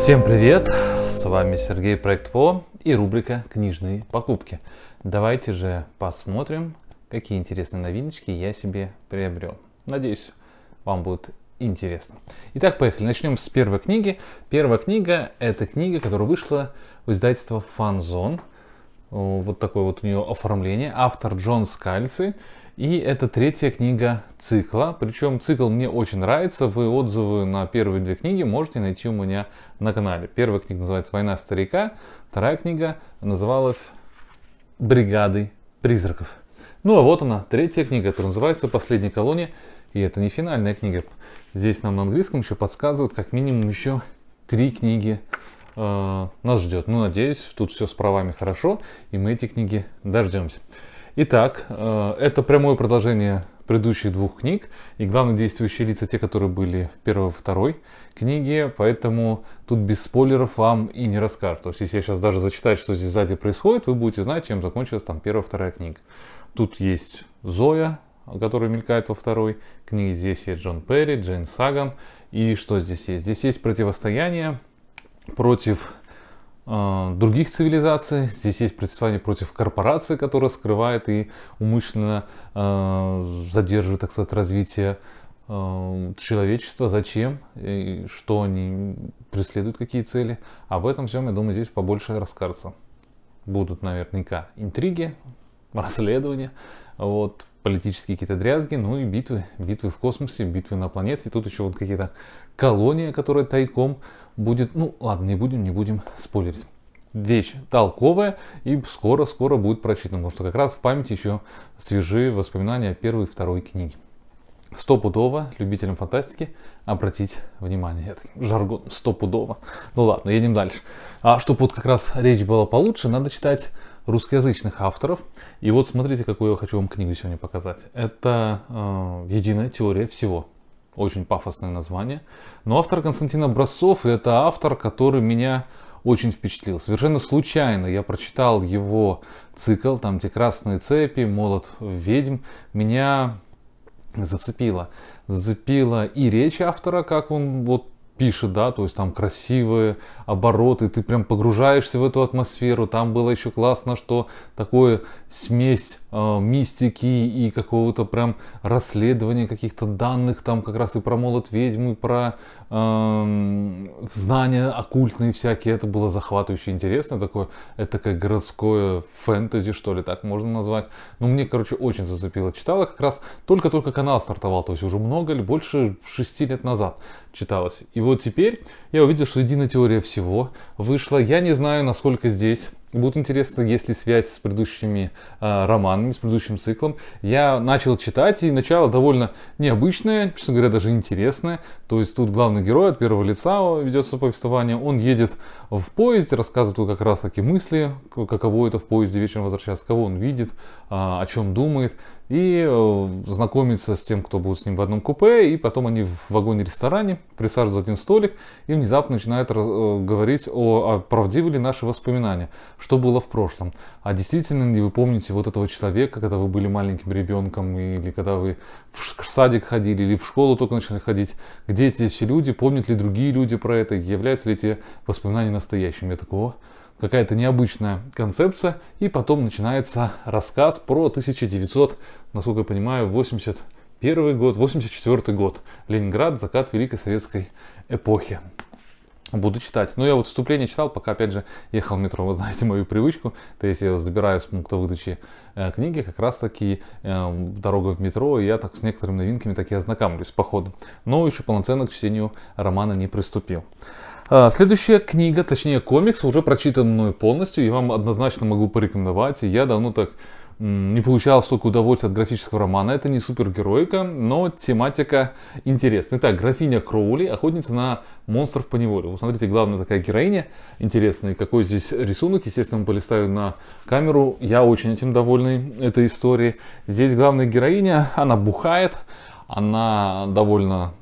Всем привет! С вами Сергей Проект По и рубрика «Книжные покупки». Давайте же посмотрим, какие интересные новиночки я себе приобрел. Надеюсь, вам будет интересно. Итак, поехали. Начнем с первой книги. Первая книга – это книга, которая вышла в издательство «Фанзон». Вот такое вот у нее оформление. Автор Джон Скальци. И это третья книга цикла. Причем цикл мне очень нравится. Вы отзывы на первые две книги можете найти у меня на канале. Первая книга называется «Война старика». Вторая книга называлась «Бригады призраков». Ну а вот она, третья книга, которая называется «Последняя колония». И это не финальная книга. Здесь нам на английском еще подсказывают как минимум еще три книги э, нас ждет. Ну, надеюсь, тут все с правами хорошо, и мы эти книги дождемся. Итак, э, это прямое продолжение предыдущих двух книг, и главные действующие лица те, которые были в первой и второй книге, поэтому тут без спойлеров вам и не расскажут. То есть, если я сейчас даже зачитаю, что здесь сзади происходит, вы будете знать, чем закончилась там первая и вторая книга. Тут есть Зоя, которая мелькает во второй книге, здесь есть Джон Перри, Джейн Саган, и что здесь есть? Здесь есть противостояние против а, других цивилизаций. Здесь есть противостояние против корпорации, которая скрывает и умышленно а, задерживает, так сказать, развитие а, человечества, зачем, и что они преследуют, какие цели. Об этом всем, я думаю, здесь побольше расскажется. Будут наверняка интриги, расследования. Вот политические какие-то дрязги, ну и битвы. Битвы в космосе, битвы на планете. И тут еще вот какие-то колония, которая тайком будет... Ну ладно, не будем, не будем спойлерить. Вещь толковая и скоро-скоро будет прочитана, потому что как раз в памяти еще свежие воспоминания о первой и второй книге. Стопудово любителям фантастики обратить внимание. Это жаргон стопудово. Ну ладно, едем дальше. А чтобы вот как раз речь была получше, надо читать русскоязычных авторов. И вот смотрите, какую я хочу вам книгу сегодня показать. Это э, «Единая теория всего». Очень пафосное название. Но автор Константин Образцов, это автор, который меня очень впечатлил. Совершенно случайно я прочитал его цикл, там те красные цепи, молот ведьм, меня зацепило. Зацепила и речь автора, как он вот пишет, да, то есть там красивые обороты, ты прям погружаешься в эту атмосферу. Там было еще классно, что такое смесь э, мистики и какого-то прям расследования каких-то данных, там как раз и про молот ведьмы, про э, знания оккультные всякие. Это было захватывающе интересно, такое, это такое городское фэнтези, что ли, так можно назвать. Но ну, мне, короче, очень зацепило. Читала как раз только-только канал стартовал, то есть уже много или больше шести лет назад читалось. И вот вот теперь я увидел, что единая теория всего вышла. Я не знаю, насколько здесь Будет интересно, есть ли связь с предыдущими э, романами, с предыдущим циклом. Я начал читать, и начало довольно необычное, честно говоря, даже интересное. То есть тут главный герой от первого лица ведется повествование. Он едет в поезде, рассказывает как раз таки мысли, каково это в поезде вечером возвращаться, кого он видит, э, о чем думает и э, знакомится с тем, кто будет с ним в одном купе, и потом они в вагоне-ресторане присаживаются за один столик и внезапно начинают э, говорить о, о правдивы ли наши воспоминания, что было в прошлом, а действительно ли вы помните вот этого человека, когда вы были маленьким ребенком, или когда вы в садик ходили, или в школу только начали ходить, где эти все люди, помнят ли другие люди про это, являются ли эти воспоминания настоящими. Я такой, какая-то необычная концепция, и потом начинается рассказ про 1900, насколько я понимаю, 81 год, 84 год, Ленинград, закат Великой Советской эпохи. Буду читать. Но я вот вступление читал, пока, опять же, ехал в метро. Вы знаете мою привычку. То есть я забираю с пункта выдачи э, книги, как раз таки э, дорога в метро, и я так с некоторыми новинками так и ознакомлюсь по ходу. Но еще полноценно к чтению романа не приступил. А, следующая книга, точнее комикс, уже прочитан мной полностью, и вам однозначно могу порекомендовать. Я давно так не получал столько удовольствия от графического романа. Это не супергероика, но тематика интересная. Итак, графиня Кроули, охотница на монстров по неволе. Вот смотрите, главная такая героиня интересная. Какой здесь рисунок, естественно, полистаю на камеру. Я очень этим довольный, этой истории. Здесь главная героиня, она бухает, она довольно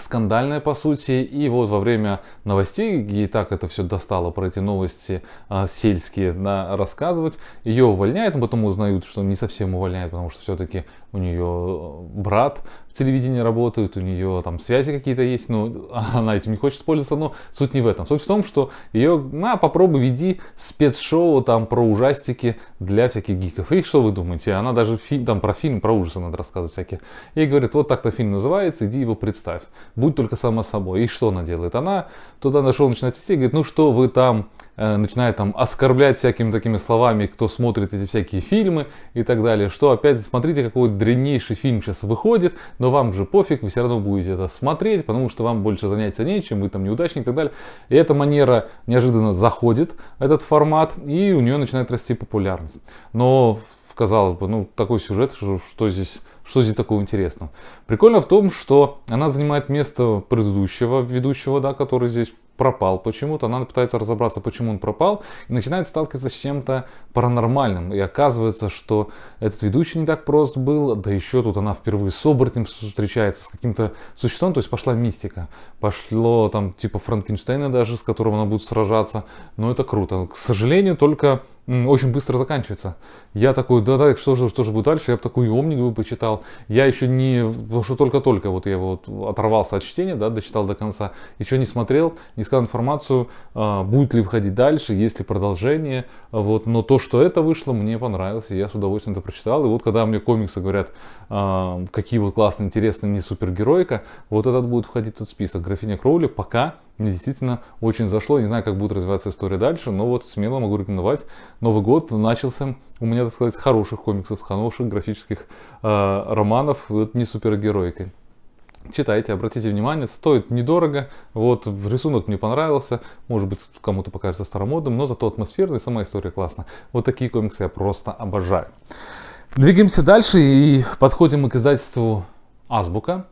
скандальная по сути. И вот во время новостей, и так это все достало про эти новости э, сельские на рассказывать, ее увольняют, но потом узнают, что не совсем увольняют, потому что все-таки у нее э, брат в телевидении работает, у нее там связи какие-то есть, но она этим не хочет пользоваться, но суть не в этом. Суть в том, что ее, на, попробуй веди спецшоу там про ужастики для всяких гиков. И что вы думаете? Она даже фильм, там про фильм, про ужасы надо рассказывать всякие. И говорит, вот так-то фильм называется, иди его представь будь только сама собой. И что она делает? Она туда нашел начинает идти и говорит, ну что вы там, э, начинает там оскорблять всякими такими словами, кто смотрит эти всякие фильмы и так далее, что опять смотрите, какой дряннейший фильм сейчас выходит, но вам же пофиг, вы все равно будете это смотреть, потому что вам больше заняться нечем, вы там неудачник и так далее. И эта манера неожиданно заходит, этот формат, и у нее начинает расти популярность. Но казалось бы, ну такой сюжет, что, что здесь что здесь такого интересного? Прикольно в том, что она занимает место предыдущего ведущего, да, который здесь пропал почему-то. Она пытается разобраться, почему он пропал, и начинает сталкиваться с чем-то паранормальным. И оказывается, что этот ведущий не так прост был, да еще тут она впервые с оборотнем встречается, с каким-то существом, то есть пошла мистика. Пошло там типа Франкенштейна даже, с которым она будет сражаться. Но это круто. К сожалению, только очень быстро заканчивается. Я такой, да, да, что же, что же будет дальше? Я бы такую умникову почитал. Я еще не, потому что только-только вот я вот оторвался от чтения, да, дочитал до конца, еще не смотрел, не сказал информацию, а, будет ли выходить дальше, есть ли продолжение, вот, но то, что это вышло, мне понравилось, и я с удовольствием это прочитал. И вот когда мне комиксы говорят, а, какие вот классные, интересные, не супергероика, вот этот будет входить в тот список. Графиня Кроули пока мне действительно очень зашло. Не знаю, как будет развиваться история дальше, но вот смело могу рекомендовать. Новый год начался у меня, так сказать, с хороших комиксов, с хороших графических э, романов, вот не супергероикой читайте, обратите внимание, стоит недорого, вот рисунок мне понравился, может быть кому-то покажется старомодным, но зато атмосферный, сама история классная. Вот такие комиксы я просто обожаю. Двигаемся дальше и подходим мы к издательству Азбука.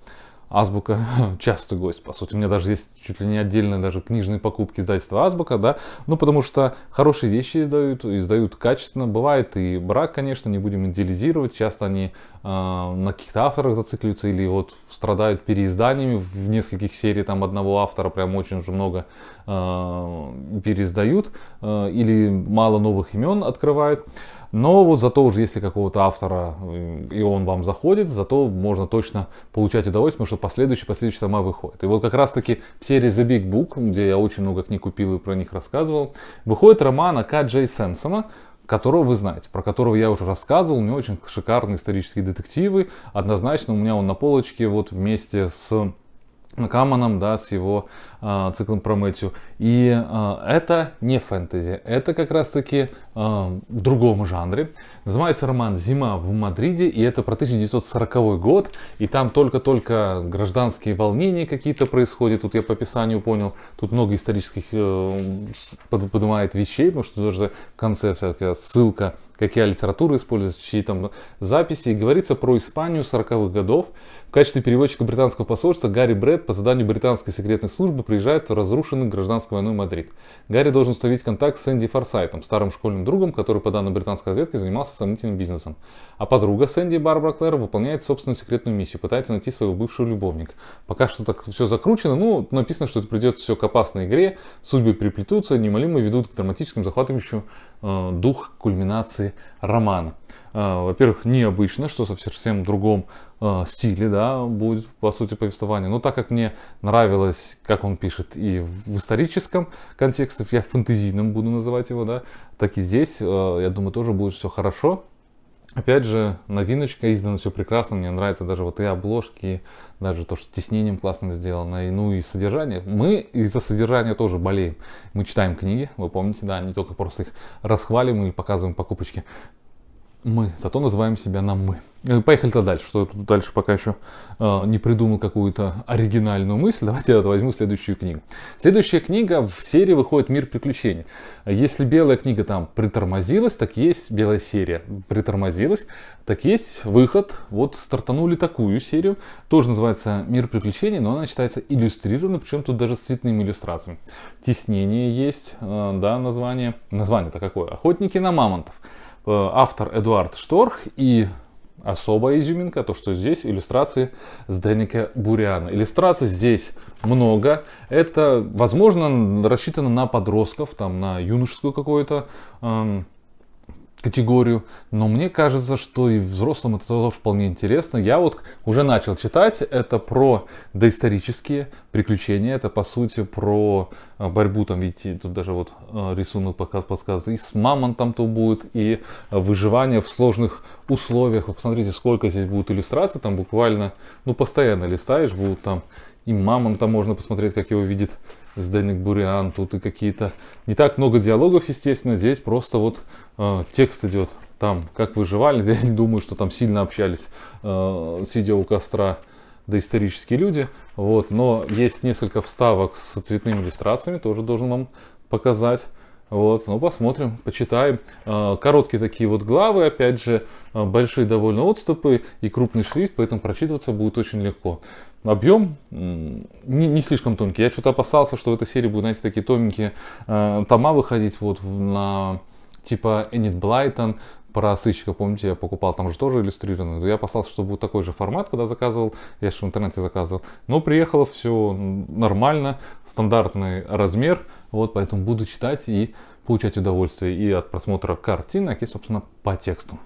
Азбука часто гость, по сути. У меня даже есть чуть ли не отдельные даже книжные покупки издательства Азбука, да. Ну, потому что хорошие вещи издают, издают качественно. Бывает и брак, конечно, не будем идеализировать. Часто они э, на каких-то авторах зацикливаются или вот страдают переизданиями в нескольких сериях там одного автора прям очень уже много э, переиздают. Э, или мало новых имен открывают. Но вот зато уже если какого-то автора э, и он вам заходит, зато можно точно получать удовольствие, потому что последующие, последующие тома выходят. И вот как раз таки в серии The Big Book, где я очень много книг купил и про них рассказывал, выходит роман Ака Джей Сенсона, которого вы знаете, про которого я уже рассказывал. У него очень шикарные исторические детективы. Однозначно у меня он на полочке вот вместе с Каманом, да, с его э, циклом про Мэтью. И э, это не фэнтези, это как раз-таки э, другом жанре. Называется роман «Зима в Мадриде», и это про 1940 год, и там только-только гражданские волнения какие-то происходят. Тут я по описанию понял, тут много исторических э, под, поднимает вещей, потому что даже концепция конце всякая ссылка, какая литература используется, чьи там записи. И говорится про Испанию 40-х годов. В качестве переводчика британского посольства Гарри Брэд по заданию британской секретной службы приезжает в разрушенный гражданской войной Мадрид. Гарри должен установить контакт с Энди Форсайтом, старым школьным другом другом, который, по данным британской разведки, занимался сомнительным бизнесом. А подруга Сэнди Барбара Клэр выполняет собственную секретную миссию, пытается найти своего бывшего любовника. Пока что так все закручено, ну, написано, что это придет все к опасной игре, судьбы переплетутся, неумолимо ведут к драматическому захватывающему э, дух кульминации романа. А, во-первых, необычно, что со совсем другом а, стиле, да, будет, по сути, повествование. Но так как мне нравилось, как он пишет и в историческом контексте, я фэнтезийным буду называть его, да, так и здесь, а, я думаю, тоже будет все хорошо. Опять же, новиночка, издано все прекрасно, мне нравятся даже вот и обложки, даже то, что тиснением классным сделано, и, ну и содержание. Мы из-за содержания тоже болеем. Мы читаем книги, вы помните, да, не только просто их расхваливаем или показываем покупочки мы, зато называем себя на мы. Э, поехали-то дальше, что я тут дальше пока еще э, не придумал какую-то оригинальную мысль. Давайте я возьму следующую книгу. Следующая книга в серии выходит «Мир приключений». Если белая книга там притормозилась, так есть белая серия притормозилась, так есть выход. Вот стартанули такую серию, тоже называется «Мир приключений», но она считается иллюстрированной, причем тут даже с цветными иллюстрациями. Теснение есть, э, да, название. Название-то какое? «Охотники на мамонтов». Э, автор Эдуард Шторх и особая изюминка, то что здесь иллюстрации с Даника Буряна. Иллюстраций здесь много. Это, возможно, рассчитано на подростков, там, на юношескую какую-то эм, категорию, но мне кажется, что и взрослым это тоже вполне интересно. Я вот уже начал читать, это про доисторические приключения, это по сути про э, борьбу, там видите, тут даже вот э, рисунок подсказывает, и с мамонтом то будет, и выживание в сложных условиях. Вы посмотрите, сколько здесь будет иллюстраций, там буквально, ну, постоянно листаешь, будут там и Мамонта можно посмотреть, как его видит Сденек Буриан. Тут и какие-то... Не так много диалогов, естественно. Здесь просто вот э, текст идет. Там, как выживали. Я не думаю, что там сильно общались, э, сидя у костра доисторические люди. Вот. Но есть несколько вставок с цветными иллюстрациями. Тоже должен вам показать. Вот, ну посмотрим, почитаем. А, короткие такие вот главы, опять же, а, большие довольно отступы и крупный шрифт, поэтому прочитываться будет очень легко. Объем не, не слишком тонкий. Я что-то опасался, что в этой серии будут, знаете, такие тоненькие а, тома выходить вот на типа Эннет Блайтон, про сыщика, помните, я покупал, там же тоже иллюстрированный, Я опасался, что будет такой же формат, когда заказывал, я же в интернете заказывал. Но приехало все нормально, стандартный размер, вот, поэтому буду читать и получать удовольствие и от просмотра картинок, и, собственно, по тексту.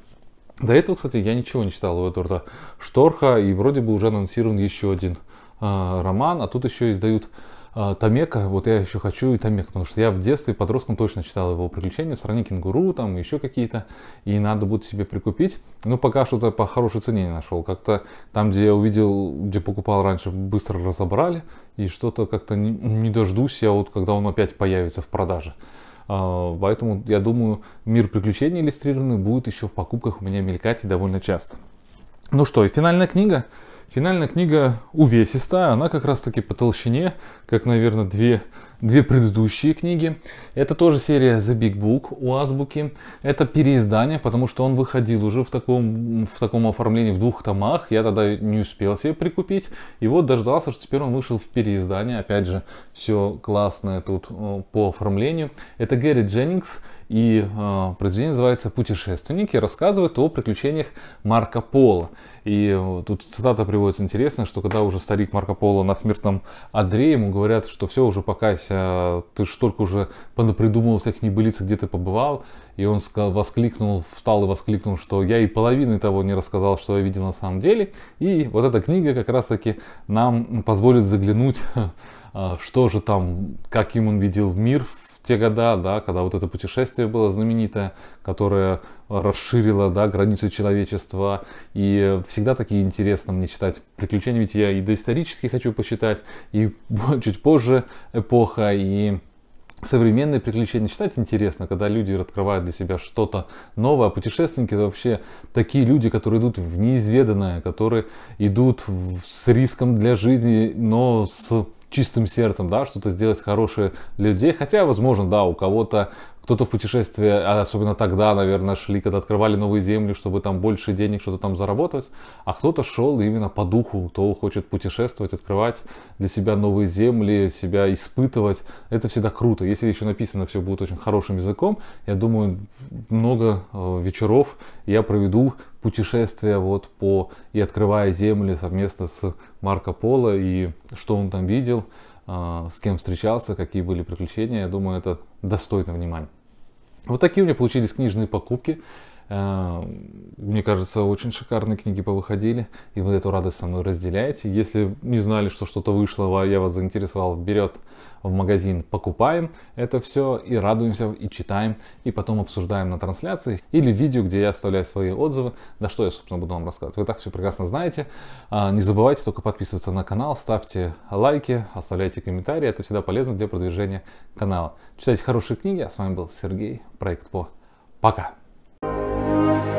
До этого, кстати, я ничего не читал у Эдварда Шторха, и вроде бы уже анонсирован еще один э, роман, а тут еще издают а, Тамека, вот я еще хочу и Тамека, потому что я в детстве подростком точно читал его приключения в стране кенгуру, там еще какие-то, и надо будет себе прикупить. Но пока что-то по хорошей цене не нашел. Как-то там, где я увидел, где покупал раньше, быстро разобрали, и что-то как-то не, не дождусь я вот, когда он опять появится в продаже. А, поэтому, я думаю, мир приключений иллюстрированный будет еще в покупках у меня мелькать и довольно часто. Ну что, и финальная книга. Финальная книга увесистая, она как раз таки по толщине, как, наверное, две две предыдущие книги. Это тоже серия The Big Book у Азбуки. Это переиздание, потому что он выходил уже в таком, в таком оформлении в двух томах. Я тогда не успел себе прикупить. И вот дождался, что теперь он вышел в переиздание. Опять же, все классное тут э, по оформлению. Это Гэри Дженнингс. И э, произведение называется «Путешественники» рассказывает о приключениях Марка Пола. И э, тут цитата приводится интересная, что когда уже старик Марка Пола на смертном одре, ему говорят, что все, уже покайся общаемся, э, ты ж только уже понапридумывал всех небылиц, где ты побывал. И он воскликнул, встал и воскликнул, что я и половины того не рассказал, что я видел на самом деле. И вот эта книга как раз таки нам позволит заглянуть, э, что же там, каким он видел мир, те года, да, когда вот это путешествие было знаменитое, которое расширило да, границы человечества. И всегда такие интересно мне читать приключения, ведь я и доисторически хочу почитать, и чуть позже эпоха, и современные приключения читать интересно, когда люди открывают для себя что-то новое. А путешественники это вообще такие люди, которые идут в неизведанное, которые идут с риском для жизни, но с чистым сердцем, да, что-то сделать хорошее для людей. Хотя, возможно, да, у кого-то кто-то в путешествие, а особенно тогда, наверное, шли, когда открывали новые земли, чтобы там больше денег что-то там заработать, а кто-то шел именно по духу, кто хочет путешествовать, открывать для себя новые земли, себя испытывать. Это всегда круто. Если еще написано все будет очень хорошим языком, я думаю, много э, вечеров я проведу путешествия вот по и открывая земли совместно с Марко Поло и что он там видел, э, с кем встречался, какие были приключения. Я думаю, это достойно внимания. Вот такие у меня получились книжные покупки. А, мне кажется, очень шикарные книги повыходили, и вы эту радость со мной разделяете. Если не знали, что что-то вышло, а я вас заинтересовал, берет в магазин, покупаем это все и радуемся, и читаем, и потом обсуждаем на трансляции или видео, где я оставляю свои отзывы. Да что я, собственно, буду вам рассказывать. Вы так все прекрасно знаете. А, не забывайте только подписываться на канал, ставьте лайки, оставляйте комментарии. Это всегда полезно для продвижения канала. Читайте хорошие книги. А с вами был Сергей, проект По. Пока! Thank you.